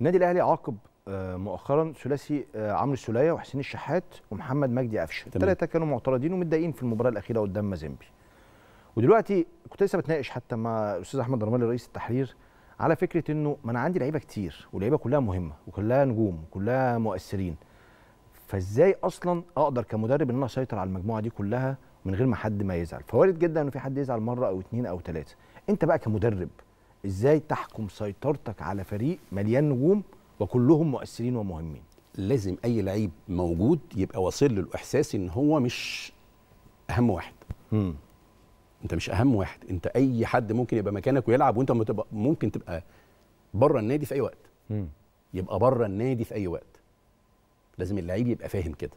النادي الاهلي عاقب آه، مؤخرا ثلاثي آه، عمرو السوليه وحسين الشحات ومحمد مجدي قفشه الثلاثه كانوا معترضين ومتضايقين في المباراه الاخيره قدام مازيمبي ودلوقتي كنت لسه بتناقش حتى مع الاستاذ احمد رمالي رئيس التحرير على فكره انه ما انا عندي لعيبه كتير واللعيبه كلها مهمه وكلها نجوم وكلها مؤثرين فازاي اصلا اقدر كمدرب ان انا اسيطر على المجموعه دي كلها من غير ما حد ما يزعل فوارد جدا ان في حد يزعل مره او اتنين او تلاته انت بقى كمدرب ازاي تحكم سيطرتك على فريق مليان نجوم وكلهم مؤثرين ومهمين لازم اي لعيب موجود يبقى واصل له الاحساس ان هو مش اهم واحد مم. انت مش اهم واحد انت اي حد ممكن يبقى مكانك ويلعب وانت ممكن تبقى بره النادي في اي وقت مم. يبقى بره النادي في اي وقت لازم اللعيب يبقى فاهم كده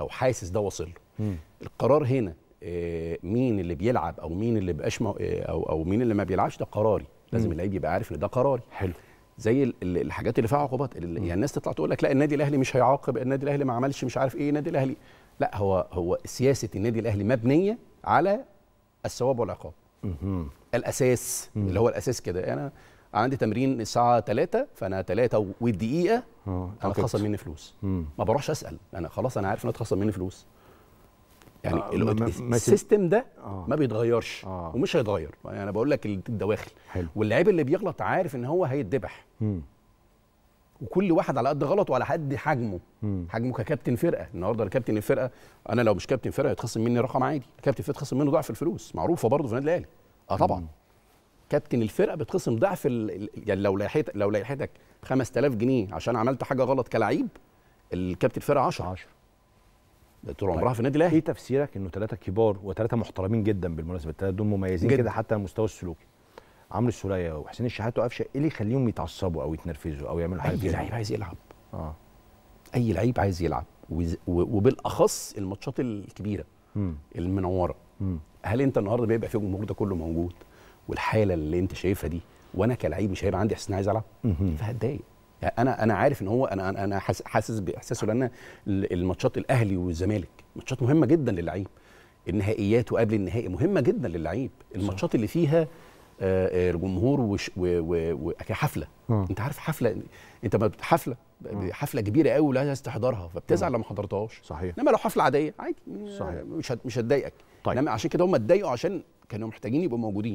او حاسس ده واصل له القرار هنا آه، مين اللي بيلعب او مين اللي بقاش آه، او او مين اللي ما بيلعبش ده قراري لازم اللعيب يبقى عارف ان ده قراري حلو زي الحاجات اللي فيها عقوبات يعني الناس تطلع تقول لك لا النادي الاهلي مش هيعاقب النادي الاهلي ما عملش مش عارف ايه النادي الاهلي لا هو هو سياسه النادي الاهلي مبنيه على الثواب والعقاب الاساس مم. اللي هو الاساس كده انا عندي تمرين الساعه 3 فانا 3 والدقيقه اه، انا اتخصم مني فلوس مم. ما بروحش اسال انا خلاص انا عارف ان اتخصم مني فلوس يعني آه السيستم ده آه ما بيتغيرش آه ومش هيتغير يعني انا بقول لك الدواخل واللعيب اللي بيغلط عارف ان هو هيتذبح وكل واحد على قد غلطه وعلى قد حجمه مم. حجمه ككابتن فرقه النهارده انا كابتن الفرقه انا لو مش كابتن فرقه يتخصم مني رقم عادي كابتن فرقه يتخصم منه ضعف الفلوس معروفه برضه في النادي الاهلي اه طبعا مم. كابتن الفرقه بتخصم ضعف ال... يعني لو لحيت لو لحيتك 5000 جنيه عشان عملت حاجه غلط كلعيب الكابتن الفرقه 10 10 طول عمرها طيب. في النادي الاهلي ايه تفسيرك انه ثلاثه كبار وثلاثه محترمين جدا بالمناسبه الثلاثه دول مميزين كده حتى على المستوى السلوكي عمرو السوليه وحسين الشحات وقفشه ايه اللي يخليهم يتعصبوا او يتنرفزوا او يعملوا حاجه اي لعيب عايز يلعب اه اي لعيب عايز يلعب وبالاخص الماتشات الكبيره م. المنوره م. هل انت النهارده بيبقى في الجمهور ده كله موجود والحاله اللي انت شايفها دي وانا كلعيب مش هيبقى عندي احساس عايز العب فهتضايق انا انا عارف ان هو انا انا حاسس باحساسه لان الماتشات الاهلي والزمالك ماتشات مهمه جدا للعيب النهائيات وقبل النهائي مهمه جدا للعيب الماتشات اللي فيها آه، آه، الجمهور وحفله آه. انت عارف حفله انت ما حفله حفله كبيره قوي ولا عايز تحضرها فبتزعل لو ما حضرتهاش صحيح انما لو حفله عاديه عادي صحيح. مش مش هتضايقك طيب. عشان كده هم اتضايقوا عشان كانوا محتاجين يبقوا موجودين